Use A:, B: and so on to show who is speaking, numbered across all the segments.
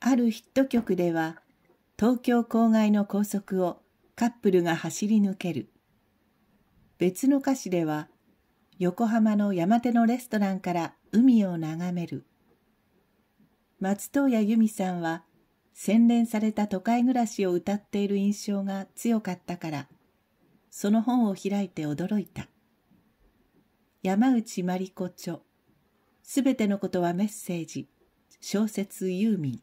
A: あるヒット曲では東京郊外の高速をカップルが走り抜ける別の歌詞では横浜の山手のレストランから海を眺める松任谷由実さんは洗練された都会暮らしを歌っている印象が強かったからその本を開いて驚いた山内まりこ著すべてのことはメッセージ小説ユーミン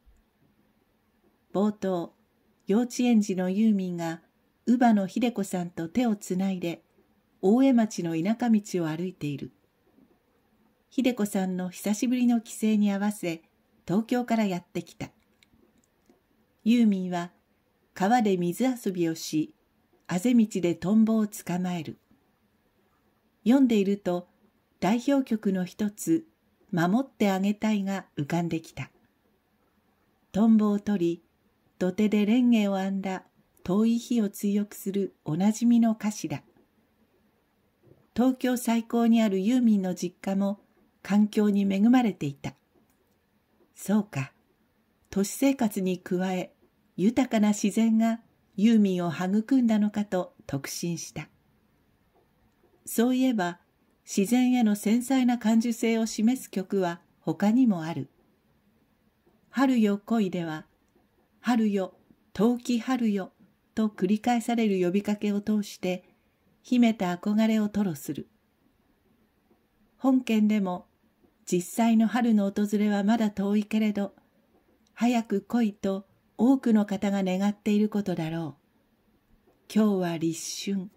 A: 冒頭、幼稚園児のユーミンが、乳母の秀子さんと手をつないで、大江町の田舎道を歩いている。秀子さんの久しぶりの帰省に合わせ、東京からやってきた。ユーミンは、川で水遊びをし、あぜ道でトンボを捕まえる。読んでいると、代表曲の一つ、守ってあげたいが浮かんできた。トンボを取り、土手でレンゲを編んだ遠い日を追憶するおなじみの歌詞だ。東京最高にあるユーミンの実家も環境に恵まれていた。そうか。都市生活に加え、豊かな自然がユーミンを育んだのかと特進した。そういえば、自然への繊細な感受性を示す曲は他にもある。春よ恋では、春よ、陶器春よ、と繰り返される呼びかけを通して、秘めた憧れを吐露する。本県でも、実際の春の訪れはまだ遠いけれど、早く来いと多くの方が願っていることだろう。今日は立春。